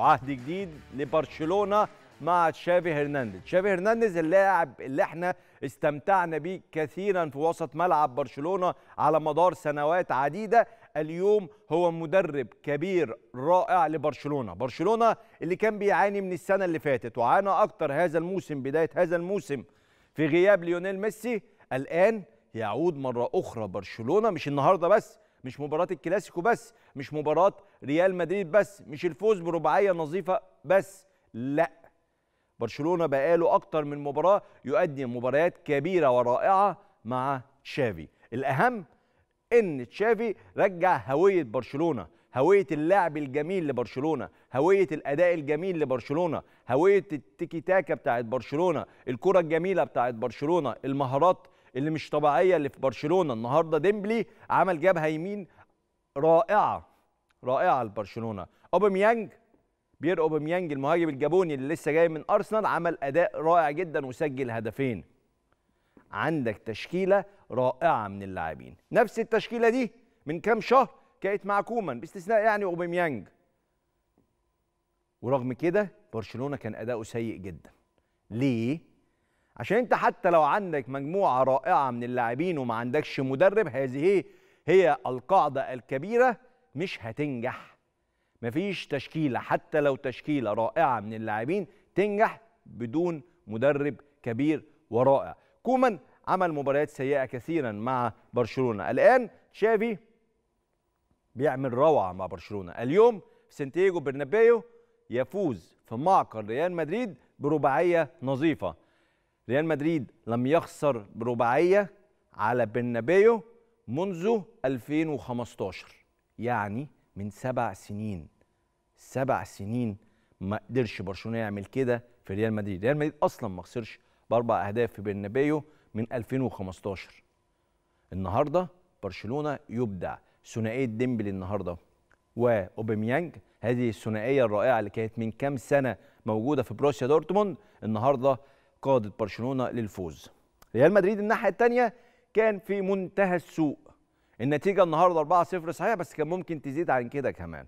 عهد جديد لبرشلونه مع تشافي هرنانديز تشافي هرنانديز اللاعب اللي احنا استمتعنا بيه كثيرا في وسط ملعب برشلونه على مدار سنوات عديده اليوم هو مدرب كبير رائع لبرشلونه برشلونه اللي كان بيعاني من السنه اللي فاتت وعانى اكتر هذا الموسم بدايه هذا الموسم في غياب ليونيل ميسي الان يعود مره اخرى برشلونه مش النهارده بس مش مباراه الكلاسيكو بس مش مباراه ريال مدريد بس مش الفوز برباعيه نظيفه بس لا برشلونه بقاله اكتر من مباراه يؤدي مباريات كبيره ورائعه مع تشافي الاهم ان تشافي رجع هويه برشلونه هويه اللعب الجميل لبرشلونه هويه الاداء الجميل لبرشلونه هويه التيكي تاكا بتاعت برشلونه الكره الجميله بتاعت برشلونه المهارات اللي مش طبيعيه اللي في برشلونه النهارده ديمبلي عمل جبهه يمين رائعه رائعه لبرشلونه اوباميانج بيير اوباميانج المهاجم الجابوني اللي لسه جاي من ارسنال عمل اداء رائع جدا وسجل هدفين عندك تشكيله رائعه من اللاعبين نفس التشكيله دي من كام شهر كانت مع كومان باستثناء يعني اوباميانج ورغم كده برشلونه كان اداؤه سيء جدا ليه عشان انت حتى لو عندك مجموعه رائعه من اللاعبين وما عندكش مدرب هذه هي القاعده الكبيره مش هتنجح مفيش تشكيله حتى لو تشكيله رائعه من اللاعبين تنجح بدون مدرب كبير ورائع كومان عمل مباريات سيئه كثيرا مع برشلونه الان تشافي بيعمل روعه مع برشلونه اليوم في سانتياغو برنابيو يفوز في معقل ريال مدريد برباعيه نظيفه ريال مدريد لم يخسر برباعيه على برنابيو منذ 2015 يعني من سبع سنين سبع سنين ما قدرش برشلونه يعمل كده في ريال مدريد ريال مدريد اصلا ما خسرش باربع اهداف في برنابيو من 2015 النهارده برشلونه يبدع ثنائيه ديمبلي النهارده واوباميانج هذه الثنائيه الرائعه اللي كانت من كام سنه موجوده في بروسيا دورتموند النهارده قادت برشلونه للفوز ريال مدريد الناحيه الثانيه كان في منتهى السوء النتيجه النهارده 4-0 صحيح بس كان ممكن تزيد عن كده كمان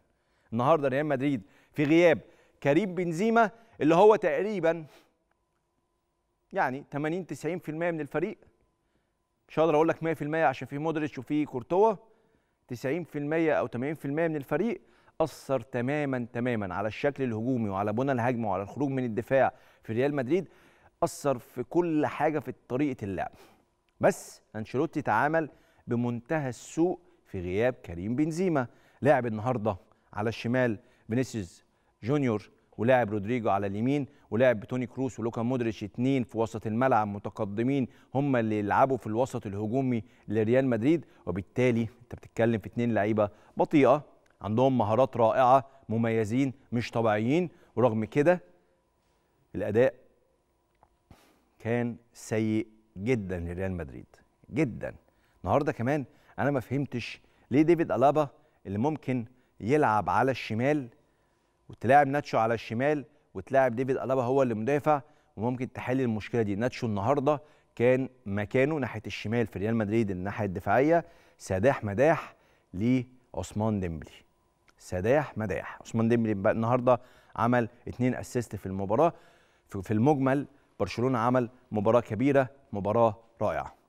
النهارده ريال مدريد في غياب كريم بنزيما اللي هو تقريبا يعني 80 90% من الفريق مش هقدر اقول لك 100% عشان في مودريتش وفي كورتوا 90% او 80% من الفريق اثر تماما تماما على الشكل الهجومي وعلى بنى الهجمه وعلى الخروج من الدفاع في ريال مدريد اثر في كل حاجه في طريقه اللعب بس انشيلوتي تعامل بمنتهى السوء في غياب كريم بنزيما لاعب النهارده على الشمال فينيسيوس جونيور ولاعب رودريجو على اليمين ولاعب بتوني كروس ولوكا مودريتش اتنين في وسط الملعب متقدمين هم اللي يلعبوا في الوسط الهجومي لريال مدريد وبالتالي انت بتتكلم في اتنين لعيبه بطيئه عندهم مهارات رائعه مميزين مش طبيعيين ورغم كده الاداء كان سيء جدا لريال مدريد جدا النهارده كمان انا ما فهمتش ليه ديفيد الابا اللي ممكن يلعب على الشمال وتلاعب ناتشو على الشمال وتلاعب ديفيد الابا هو اللي مدافع وممكن تحل المشكله دي ناتشو النهارده كان مكانه ناحيه الشمال في ريال مدريد الناحيه الدفاعيه سداح مداح لعثمان ديمبلي سداح مداح عثمان ديمبلي النهارده عمل اتنين اسيست في المباراه في المجمل برشلونه عمل مباراه كبيره مباراه رائعه